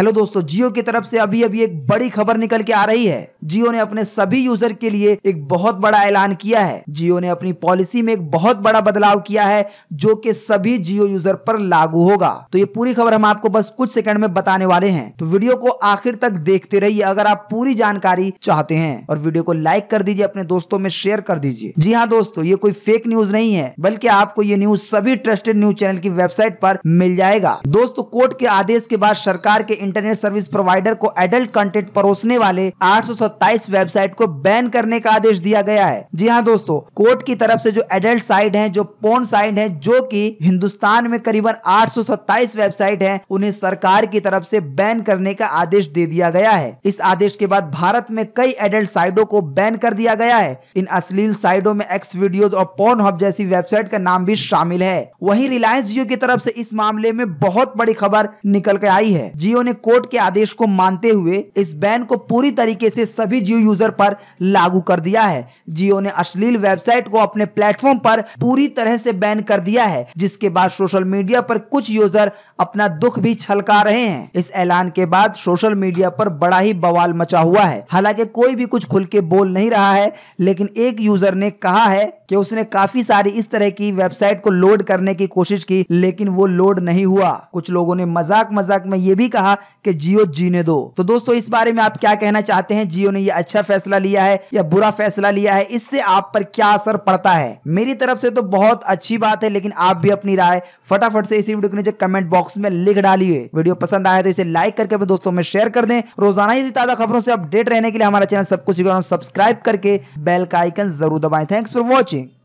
hello दोस्तों जियो की तरफ से अभी अभी एक बड़ी खबर निकल के आ रही है जियो ने अपने सभी यूजर के लिए एक बहुत बड़ा ऐलान किया है जियो ने अपनी पॉलिसी में एक बहुत बड़ा बदलाव किया है जो कि सभी जियो यूजर पर लागू होगा तो ये पूरी खबर हम आपको बस कुछ सेकंड में बताने वाले हैं तो वीडियो को आखिर तक देखते रहिए अगर आप पूरी जानकारी चाहते हैं और वीडियो को लाइक कर दीजिए अपने दोस्तों में शेयर कर दीजिए जी हाँ दोस्तों ये कोई फेक न्यूज नहीं है बल्कि आपको ये न्यूज सभी ट्रस्टेड न्यूज चैनल की वेबसाइट पर मिल जाएगा दोस्तों कोर्ट के आदेश के बाद सरकार के इंटरनेट सर्विस प्रोवाइडर को एडल्ट कंटेंट परोसने वाले आठ वेबसाइट को बैन करने का आदेश दिया गया है जी हाँ दोस्तों कोर्ट की तरफ से जो एडल्ट साइट है जो पोन साइट है जो की हिंदुस्तान में करीबन आठ वेबसाइट है उन्हें सरकार की तरफ से बैन करने का आदेश दे दिया गया है इस आदेश के बाद भारत में कई एडल्ट साइटों को बैन कर दिया गया है इन अश्लील साइटों में एक्स वीडियोस और पोर्न हब जैसी वेबसाइट का नाम भी शामिल है वहीं रिलायंस जियो की तरफ से इस मामले में बहुत बड़ी खबर निकल के आई है जियो ने कोर्ट के आदेश को मानते हुए इस बैन को पूरी तरीके से सभी जियो यूजर पर लागू कर दिया है जियो ने अश्लील वेबसाइट को अपने प्लेटफॉर्म पर पूरी तरह से बैन कर दिया है जिसके बाद सोशल मीडिया पर कुछ यूजर अपना दुख भी छलका रहे हैं इस ऐलान के बाद सोशल मीडिया पर बड़ा ही बवाल मचा हुआ है हालांकि कोई भी कुछ खुल के बोल नहीं रहा है लेकिन एक यूजर ने कहा है कि उसने काफी सारी इस तरह की वेबसाइट को लोड करने की कोशिश की लेकिन वो लोड नहीं हुआ कुछ लोगों ने मजाक मजाक में ये भी कहा कि जियो जीने दो तो दोस्तों इस बारे में आप क्या कहना चाहते हैं जियो ने ये अच्छा फैसला लिया है या बुरा फैसला लिया है इससे आप पर क्या असर पड़ता है मेरी तरफ से तो बहुत अच्छी बात है लेकिन आप भी अपनी राय फटाफट से इसी वीडियो के नीचे कमेंट बॉक्स में लिख डालिए वीडियो पसंद आए तो इसे लाइक करके अपने दोस्तों में शेयर कर दें रोजाना ही ताजा खबरों से अपडेट रहने के लिए हमारा चैनल सब कुछ सब्सक्राइब करके बेल का आइकन जरूर दबाएं थैंक्स फॉर वॉचिंग